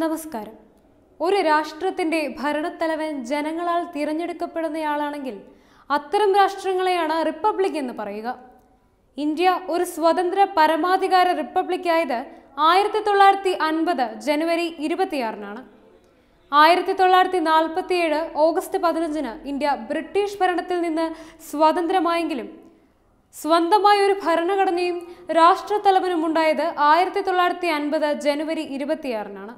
നമസ്കാരം ഒരു രാഷ്ട്രത്തിൻ്റെ ഭരണത്തലവൻ ജനങ്ങളാൽ തിരഞ്ഞെടുക്കപ്പെടുന്നയാളാണെങ്കിൽ അത്തരം രാഷ്ട്രങ്ങളെയാണ് റിപ്പബ്ലിക് എന്ന് പറയുക ഇന്ത്യ ഒരു സ്വതന്ത്ര പരമാധികാര റിപ്പബ്ലിക്കായത് ആയിരത്തി തൊള്ളായിരത്തി അൻപത് ജനുവരി ഇരുപത്തിയാറിനാണ് ആയിരത്തി തൊള്ളായിരത്തി നാൽപ്പത്തിയേഴ് ഓഗസ്റ്റ് പതിനഞ്ചിന് ഇന്ത്യ ബ്രിട്ടീഷ് ഭരണത്തിൽ നിന്ന് സ്വതന്ത്രമായെങ്കിലും സ്വന്തമായ ഒരു ഭരണഘടനയും രാഷ്ട്രത്തലവനും ഉണ്ടായത് ആയിരത്തി തൊള്ളായിരത്തി അൻപത് ജനുവരി ഇരുപത്തിയാറിനാണ്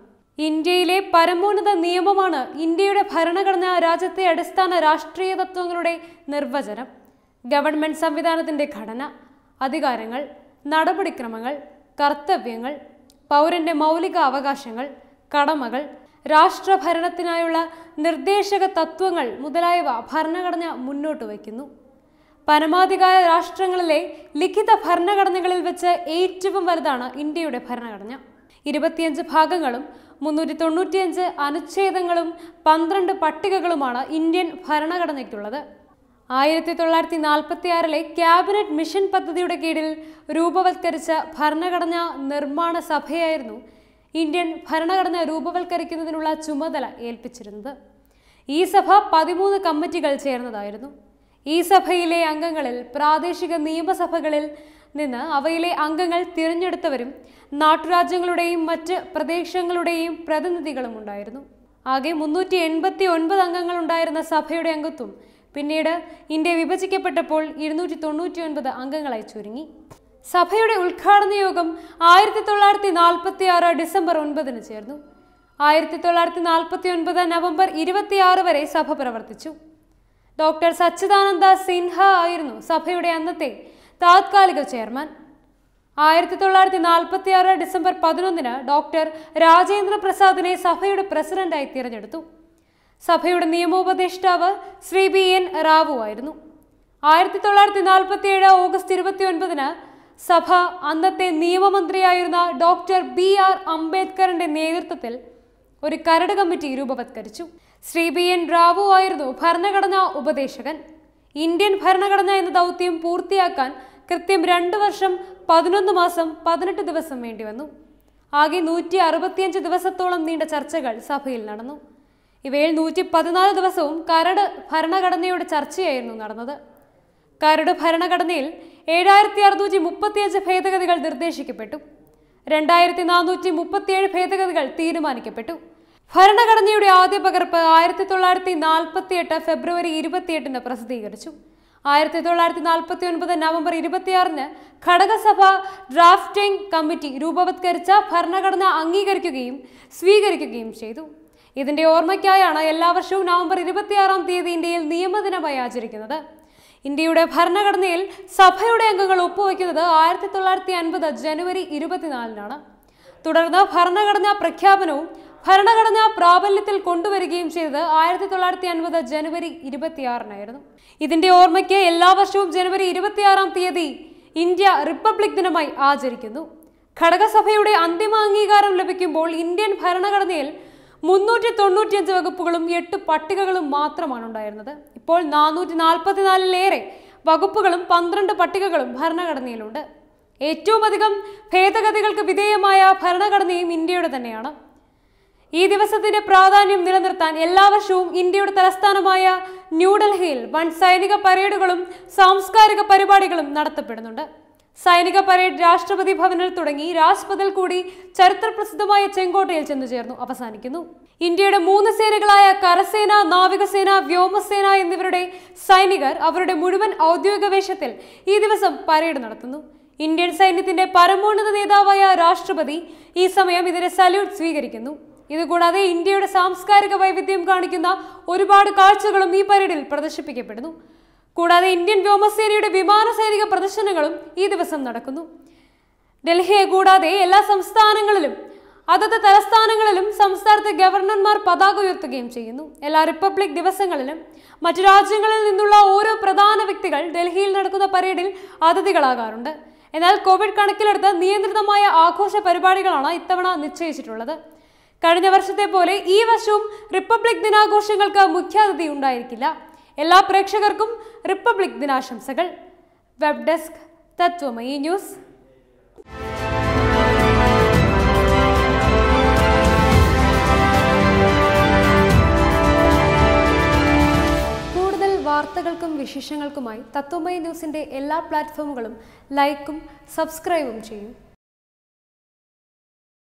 ഇന്ത്യയിലെ പരമോന്നത നിയമമാണ് ഇന്ത്യയുടെ ഭരണഘടന രാജ്യത്തെ അടിസ്ഥാന രാഷ്ട്രീയ തത്വങ്ങളുടെ നിർവചനം ഗവൺമെന്റ് സംവിധാനത്തിന്റെ ഘടന അധികാരങ്ങൾ നടപടിക്രമങ്ങൾ കർത്തവ്യങ്ങൾ പൗരന്റെ മൗലിക അവകാശങ്ങൾ കടമകൾ രാഷ്ട്രഭരണത്തിനായുള്ള നിർദ്ദേശക തത്വങ്ങൾ മുതലായവ ഭരണഘടന മുന്നോട്ട് വയ്ക്കുന്നു പരമാധികാര രാഷ്ട്രങ്ങളിലെ ലിഖിത ഭരണഘടനകളിൽ വെച്ച് ഏറ്റവും വലുതാണ് ഇന്ത്യയുടെ ഭരണഘടന ഇരുപത്തിയഞ്ച് ഭാഗങ്ങളും മുന്നൂറ്റി തൊണ്ണൂറ്റിയഞ്ച് അനുച്ഛേദങ്ങളും പന്ത്രണ്ട് പട്ടികകളുമാണ് ഇന്ത്യൻ ഭരണഘടനയ്ക്കുള്ളത് ആയിരത്തി തൊള്ളായിരത്തി നാൽപ്പത്തി ആറിലെ ക്യാബിനറ്റ് മിഷൻ പദ്ധതിയുടെ കീഴിൽ രൂപവത്കരിച്ച ഭരണഘടനാ നിർമ്മാണ സഭയായിരുന്നു ഇന്ത്യൻ ഭരണഘടന രൂപവൽക്കരിക്കുന്നതിനുള്ള ചുമതല ഏൽപ്പിച്ചിരുന്നത് ഈ സഭ പതിമൂന്ന് കമ്മിറ്റികൾ ചേർന്നതായിരുന്നു ഈ സഭയിലെ അംഗങ്ങളിൽ പ്രാദേശിക നിയമസഭകളിൽ നിന്ന് അവയിലെ അംഗങ്ങൾ തിരഞ്ഞെടുത്തവരും നാട്ടുരാജ്യങ്ങളുടെയും മറ്റ് പ്രദേശങ്ങളുടെയും പ്രതിനിധികളും ഉണ്ടായിരുന്നു ആകെ മുന്നൂറ്റി എൺപത്തി ഒൻപത് അംഗങ്ങൾ ഉണ്ടായിരുന്ന സഭയുടെ അംഗത്വം പിന്നീട് ഇന്ത്യ വിഭജിക്കപ്പെട്ടപ്പോൾ ഇരുന്നൂറ്റി തൊണ്ണൂറ്റി ഒൻപത് അംഗങ്ങളായി ചുരുങ്ങി സഭയുടെ ഉദ്ഘാടന യോഗം ആയിരത്തി തൊള്ളായിരത്തി നാൽപ്പത്തി ആറ് ഡിസംബർ ഒൻപതിന് ചേർന്നു ആയിരത്തി തൊള്ളായിരത്തി നാൽപ്പത്തി ഒൻപത് നവംബർ ഇരുപത്തി ആറ് വരെ സഭ പ്രവർത്തിച്ചു ഡോക്ടർ സച്ചിദാനന്ദ സിൻഹ ആയിരുന്നു സഭയുടെ അന്നത്തെ താത്കാലിക ചെയർമാൻ ആയിരത്തി തൊള്ളായിരത്തി നാൽപ്പത്തി ആറ് ഡിസംബർ പതിനൊന്നിന് ഡോക്ടർ രാജേന്ദ്ര പ്രസാദിനെ സഭയുടെ പ്രസിഡന്റായി തിരഞ്ഞെടുത്തു സഭയുടെ നിയമോപദേഷ്ടാവ് ശ്രീ ബി എൻ റാവു ആയിരുന്നു ആയിരത്തി തൊള്ളായിരത്തി നാൽപ്പത്തി ഏഴ് ഓഗസ്റ്റ് ഇരുപത്തി ഒൻപതിന് സഭ അന്നത്തെ നിയമമന്ത്രിയായിരുന്ന ഡോക്ടർ ബി ആർ അംബേദ്കറിന്റെ നേതൃത്വത്തിൽ ഒരു കരട് കമ്മിറ്റി രൂപവത്കരിച്ചു ശ്രീ ബി എൻ റാവു ആയിരുന്നു ഭരണഘടനാ ഉപദേശകൻ ഇന്ത്യൻ ഭരണഘടന എന്ന ദൗത്യം പൂർത്തിയാക്കാൻ കൃത്യം രണ്ട് വർഷം പതിനൊന്ന് മാസം പതിനെട്ട് ദിവസം വേണ്ടി വന്നു ആകെ നൂറ്റി അറുപത്തിയഞ്ച് ദിവസത്തോളം നീണ്ട ചർച്ചകൾ സഭയിൽ നടന്നു ഇവയിൽ നൂറ്റി പതിനാല് ദിവസവും കരട് ഭരണഘടനയുടെ ചർച്ചയായിരുന്നു നടന്നത് കരട് ഭരണഘടനയിൽ ഏഴായിരത്തി അറുന്നൂറ്റി മുപ്പത്തിയഞ്ച് ഭേദഗതികൾ നിർദ്ദേശിക്കപ്പെട്ടു രണ്ടായിരത്തി നാനൂറ്റി മുപ്പത്തിയേഴ് ഭേദഗതികൾ തീരുമാനിക്കപ്പെട്ടു ഭരണഘടനയുടെ ആദ്യ പകർപ്പ് ആയിരത്തി തൊള്ളായിരത്തി നാൽപ്പത്തിയെട്ട് ഫെബ്രുവരി ഇരുപത്തിയെട്ടിന് പ്രസിദ്ധീകരിച്ചു ആയിരത്തി തൊള്ളായിരത്തി നാൽപ്പത്തി ഒൻപത് നവംബർ ഇരുപത്തിയാറിന് ഘടകസഭ ഡ്രാഫ്റ്റിംഗ് കമ്മിറ്റി രൂപവത്കരിച്ച ഭരണഘടന അംഗീകരിക്കുകയും സ്വീകരിക്കുകയും ചെയ്തു ഇതിന്റെ ഓർമ്മയ്ക്കായാണ് എല്ലാ വർഷവും നവംബർ ഇരുപത്തിയാറാം തീയതി ഇന്ത്യയിൽ നിയമദിനമായി ആചരിക്കുന്നത് ഇന്ത്യയുടെ ഭരണഘടനയിൽ സഭയുടെ അംഗങ്ങൾ ഒപ്പുവയ്ക്കുന്നത് ആയിരത്തി തൊള്ളായിരത്തി അൻപത് ജനുവരി ഇരുപത്തിനാലിനാണ് തുടർന്ന് ഭരണഘടനാ പ്രഖ്യാപനവും ഭരണഘടന പ്രാബല്യത്തിൽ കൊണ്ടുവരികയും ചെയ്തത് ആയിരത്തി തൊള്ളായിരത്തി അൻപത് ജനുവരി ഇരുപത്തിയാറിനായിരുന്നു ഇതിന്റെ ഓർമ്മയ്ക്ക് എല്ലാ വർഷവും ജനുവരി ഇരുപത്തിയാറാം തീയതി ഇന്ത്യ റിപ്പബ്ലിക് ദിനമായി ആചരിക്കുന്നു ഘടകസഭയുടെ അന്തിമ അംഗീകാരം ലഭിക്കുമ്പോൾ ഇന്ത്യൻ ഭരണഘടനയിൽ മുന്നൂറ്റി തൊണ്ണൂറ്റിയഞ്ച് വകുപ്പുകളും എട്ട് പട്ടികകളും മാത്രമാണ് ഉണ്ടായിരുന്നത് ഇപ്പോൾ നാനൂറ്റി നാൽപ്പത്തിനാലിലേറെ വകുപ്പുകളും പന്ത്രണ്ട് പട്ടികകളും ഭരണഘടനയിലുണ്ട് ഏറ്റവും അധികം ഭേദഗതികൾക്ക് വിധേയമായ ഭരണഘടനയും ഇന്ത്യയുടെ തന്നെയാണ് ഈ ദിവസത്തിന്റെ പ്രാധാന്യം നിലനിർത്താൻ എല്ലാ വർഷവും ഇന്ത്യയുടെ തലസ്ഥാനമായ ന്യൂഡൽഹിയിൽ വൻ സൈനിക പരേഡുകളും സാംസ്കാരിക പരിപാടികളും നടത്തപ്പെടുന്നുണ്ട് സൈനിക പരേഡ് രാഷ്ട്രപതി ഭവനിൽ തുടങ്ങി രാജ്പഥിൽ കൂടി ചരിത്രപ്രസിദ്ധമായ ചെങ്കോട്ടയിൽ ചെന്നു ചേർന്നു അവസാനിക്കുന്നു ഇന്ത്യയുടെ മൂന്ന് സേനകളായ കരസേന നാവികസേന വ്യോമസേന എന്നിവരുടെ സൈനികർ അവരുടെ മുഴുവൻ ഔദ്യോഗിക വേഷത്തിൽ ഈ ദിവസം പരേഡ് നടത്തുന്നു ഇന്ത്യൻ സൈന്യത്തിന്റെ പരമോന്നത നേതാവായ രാഷ്ട്രപതി ഈ സമയം ഇതിനെ സല്യൂട്ട് സ്വീകരിക്കുന്നു ഇതുകൂടാതെ ഇന്ത്യയുടെ സാംസ്കാരിക വൈവിധ്യം കാണിക്കുന്ന ഒരുപാട് കാഴ്ചകളും ഈ പരേഡിൽ പ്രദർശിപ്പിക്കപ്പെടുന്നു കൂടാതെ ഇന്ത്യൻ വ്യോമസേനയുടെ വിമാന സൈനിക പ്രദർശനങ്ങളും ഈ ദിവസം നടക്കുന്നു ഡൽഹിയെ കൂടാതെ എല്ലാ സംസ്ഥാനങ്ങളിലും അതത് തലസ്ഥാനങ്ങളിലും സംസ്ഥാനത്തെ ഗവർണർമാർ പതാക ഉയർത്തുകയും ചെയ്യുന്നു എല്ലാ റിപ്പബ്ലിക് ദിവസങ്ങളിലും മറ്റു രാജ്യങ്ങളിൽ നിന്നുള്ള ഓരോ പ്രധാന വ്യക്തികൾ ഡൽഹിയിൽ നടക്കുന്ന പരേഡിൽ അതിഥികളാകാറുണ്ട് എന്നാൽ കോവിഡ് കണക്കിലെടുത്ത് നിയന്ത്രിതമായ ആഘോഷ പരിപാടികളാണ് ഇത്തവണ നിശ്ചയിച്ചിട്ടുള്ളത് കഴിഞ്ഞ വർഷത്തെ പോലെ ഈ വർഷവും റിപ്പബ്ലിക് ദിനാഘോഷങ്ങൾക്ക് മുഖ്യാതിഥി ഉണ്ടായിരിക്കില്ല എല്ലാ പ്രേക്ഷകർക്കും റിപ്പബ്ലിക് ദിനാശംസകൾ വെബ് ഡെസ്ക് തത്വമയി ന്യൂസ് വാർത്തകൾക്കും വിശേഷങ്ങൾക്കുമായി എല്ലാ ലൈക്കും സബ്സ്ക്രൈബും